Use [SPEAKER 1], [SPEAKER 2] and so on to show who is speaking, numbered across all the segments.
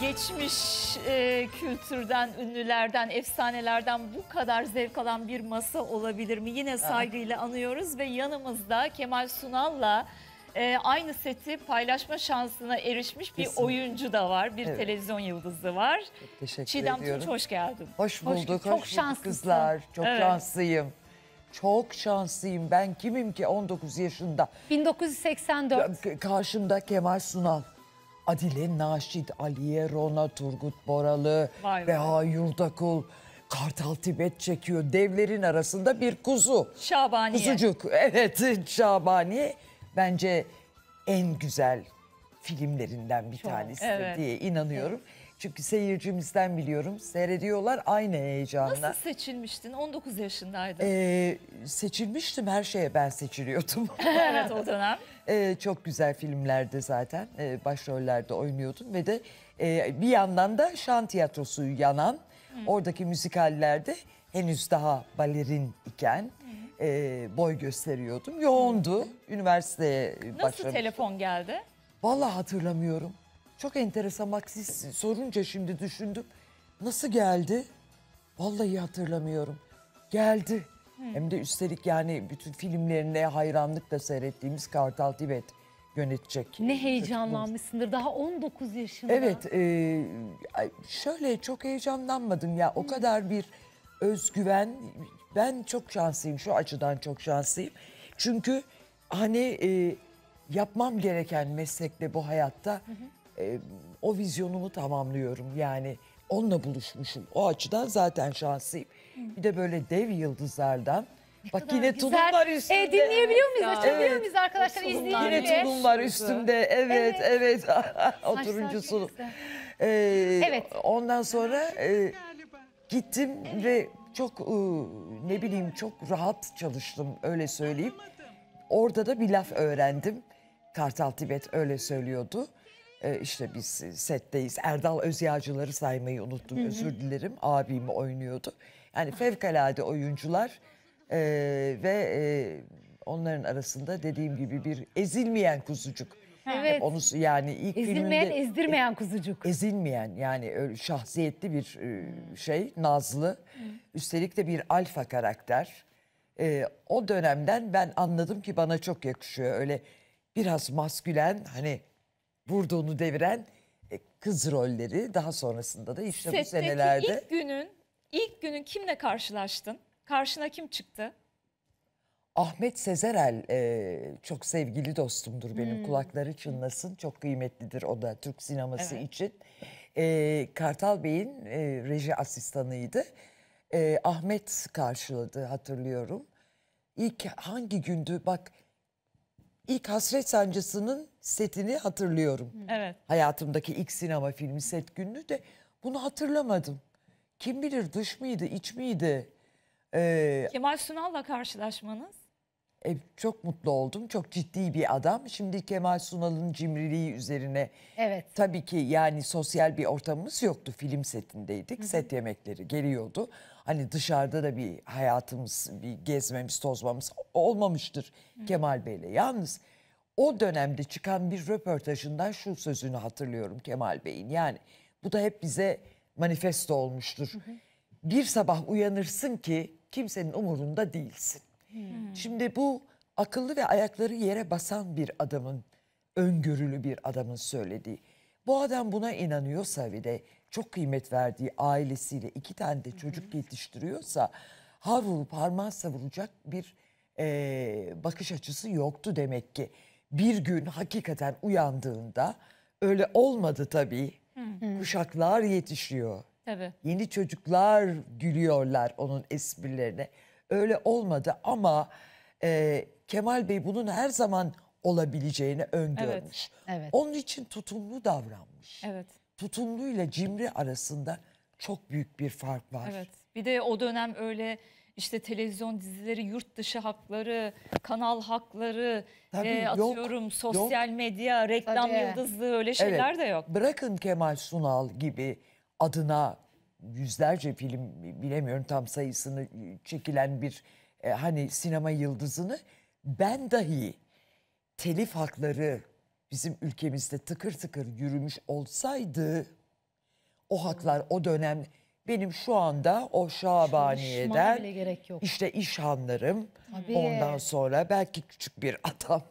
[SPEAKER 1] Geçmiş e, kültürden, ünlülerden, efsanelerden bu kadar zevk alan bir masa olabilir mi? Yine saygıyla anıyoruz ve yanımızda Kemal Sunal'la e, aynı seti paylaşma şansına erişmiş bir Kesinlikle. oyuncu da var. Bir Evet. televizyon yıldızı var.
[SPEAKER 2] Teşekkür Çiğdem ediyorum. Tunç hoş
[SPEAKER 1] geldin. Hoş bulduk, hoş, çok bulduk kızlar. Çok Evet.
[SPEAKER 2] şanslıyım. Çok şanslıyım. Ben kimim ki 19 yaşında? 1984. K- Karşımda Kemal Sunal. Adile Naşit, Aliye Rona, Turgut Boralı, Vay Beha Yurdakul, Kartal Tibet çekiyor. Devlerin arasında bir kuzu.
[SPEAKER 1] Şabaniye. Kuzucuk.
[SPEAKER 2] Evet Şabaniye. Bence en güzel filmlerinden bir Çok, tanesi evet. diye inanıyorum. Evet. Çünkü seyircimizden biliyorum. Seyrediyorlar aynı heyecanla. Nasıl
[SPEAKER 1] seçilmiştin? 19 yaşındaydın. Ee,
[SPEAKER 2] seçilmiştim her şeye ben seçiliyordum. evet o dönem. Ee, çok güzel filmlerde zaten ee, başrollerde oynuyordum ve de e, bir yandan da şan tiyatrosu yanan Hı. oradaki müzikallerde henüz daha balerin iken Hı. e, boy gösteriyordum. Yoğundu. Hı. Üniversiteye Nasıl
[SPEAKER 1] telefon geldi?
[SPEAKER 2] Vallahi hatırlamıyorum. Çok enteresan bak siz sorunca şimdi düşündüm. Nasıl geldi? Vallahi hatırlamıyorum. Geldi. Hmm. Hem de üstelik yani bütün filmlerine hayranlıkla seyrettiğimiz Kartal Tibet yönetecek. Ne heyecanlanmışsındır
[SPEAKER 1] daha 19 yaşında. Evet
[SPEAKER 2] e, şöyle çok heyecanlanmadım ya o kadar bir özgüven ben çok şanslıyım şu açıdan çok şanslıyım. Çünkü hani e, yapmam gereken meslekte bu hayatta hı hı e, o vizyonumu tamamlıyorum. Yani onunla buluşmuşum. O açıdan zaten şanslıyım. Bir de böyle dev yıldızlardan ne Bak yine güzel. tulumlar üstümde. E, dinleyebiliyor muyuz? Açabiliyor evet. muyuz arkadaşlar? İzleyebiliyor Yine tulumlar üstümde. Evet, evet. evet. Oturuncusu. Ee, evet. Ondan sonra e, gittim evet. ve çok e, ne bileyim çok rahat çalıştım öyle söyleyeyim. Orada da bir laf öğrendim. Kartal Tibet öyle söylüyordu. Ee, işte biz e, setteyiz. Erdal Özyağcıları saymayı unuttum. Hı hı. Özür dilerim. Abim oynuyordu. Yani fevkalade oyuncular e, ve e, onların arasında dediğim gibi bir ezilmeyen kuzucuk. Evet. Hep onu yani ilk Ezilmeyen, filminde, ezdirmeyen kuzucuk. Ezilmeyen yani şahsiyetli bir e, şey, nazlı. Hı. Üstelik de bir alfa karakter. Ee, o dönemden ben anladım ki bana çok yakışıyor. Öyle biraz maskülen hani burada onu deviren e, kız rolleri daha sonrasında da işte Setteki bu senelerde. ilk
[SPEAKER 1] günün ilk günün kimle karşılaştın? Karşına kim çıktı?
[SPEAKER 2] Ahmet Sezerel e, çok sevgili dostumdur benim. Hmm. Kulakları çınlasın. Çok kıymetlidir o da Türk sineması evet. için. E, Kartal Bey'in e, reji asistanıydı. E, Ahmet karşıladı hatırlıyorum. İlk hangi gündü bak ilk Hasret Sancısı'nın setini hatırlıyorum. Evet. Hayatımdaki ilk sinema filmi set günü de bunu hatırlamadım. Kim bilir dış mıydı, iç miydi? Ee,
[SPEAKER 1] Kemal Sunal'la karşılaşmanız.
[SPEAKER 2] E, çok mutlu oldum. Çok ciddi bir adam. Şimdi Kemal Sunal'ın cimriliği üzerine evet. tabii ki yani sosyal bir ortamımız yoktu. Film setindeydik. Hı -hı. Set yemekleri geliyordu. Hani dışarıda da bir hayatımız, bir gezmemiz, tozmamız olmamıştır Hı -hı. Kemal Bey'le. Yalnız o dönemde çıkan bir röportajından şu sözünü hatırlıyorum Kemal Bey'in. Yani bu da hep bize manifesto olmuştur. Hı hı. Bir sabah uyanırsın ki kimsenin umurunda değilsin. Hmm. Şimdi bu akıllı ve ayakları yere basan bir adamın, öngörülü bir adamın söylediği. Bu adam buna inanıyorsa ve de çok kıymet verdiği ailesiyle iki tane de çocuk yetiştiriyorsa havrup parmağı savuracak bir e, bakış açısı yoktu demek ki. Bir gün hakikaten uyandığında öyle olmadı tabii. Hı. Kuşaklar yetişiyor. Tabii. Yeni çocuklar gülüyorlar onun esprilerine öyle olmadı ama e, Kemal Bey bunun her zaman olabileceğini öngörmüş. Evet, evet. Onun için tutumlu davranmış. Evet. Tutumluyla cimri arasında çok büyük bir fark var. Evet.
[SPEAKER 1] Bir de o dönem öyle işte televizyon dizileri, yurt dışı hakları, kanal hakları, Tabii, e, yok, sosyal yok. medya, reklam Tabii. yıldızlığı öyle şeyler evet.
[SPEAKER 2] de yok. Bırakın Kemal Sunal gibi adına yüzlerce film bilemiyorum tam sayısını çekilen bir e, hani sinema yıldızını ben dahi telif hakları bizim ülkemizde tıkır tıkır yürümüş olsaydı o haklar o dönem benim şu anda o Şabaniye'den işte iş anlarım Tabii. ondan sonra belki küçük bir adam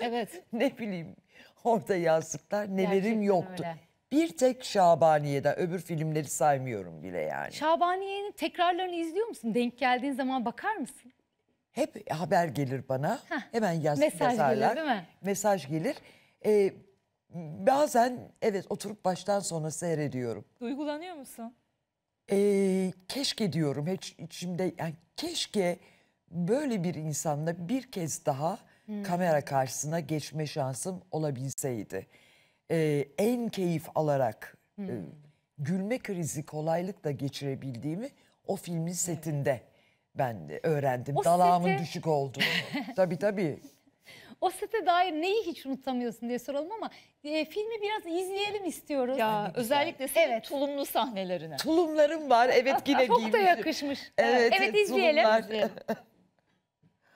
[SPEAKER 2] evet. ne bileyim orada yazdıklar nelerim Gerçekten yoktu. Öyle. Bir tek Şabaniye'den öbür filmleri saymıyorum bile yani.
[SPEAKER 1] Şabaniye'nin tekrarlarını izliyor musun? Denk geldiğin
[SPEAKER 2] zaman bakar mısın? Hep haber gelir bana. Heh, Hemen yaz, mesaj yazarlar. Gelir, değil mi? Mesaj gelir. Ee, bazen evet oturup baştan sona seyrediyorum.
[SPEAKER 1] Duygulanıyor musun?
[SPEAKER 2] Ee, keşke diyorum hiç içimde yani keşke böyle bir insanla bir kez daha hmm. kamera karşısına geçme şansım olabilseydi e, en keyif alarak e, hmm. gülme krizi kolaylıkla geçirebildiğimi o filmin setinde ben öğrendim. O Dalağımın sete... düşük olduğunu. tabii tabii.
[SPEAKER 1] O sete dair neyi hiç unutamıyorsun diye soralım ama e, filmi biraz izleyelim istiyoruz. Ya yani özellikle senin evet. tulumlu sahnelerine. Tulumlarım var. Evet yine Çok giymişim. Çok da yakışmış. Evet, evet e, izleyelim. izleyelim.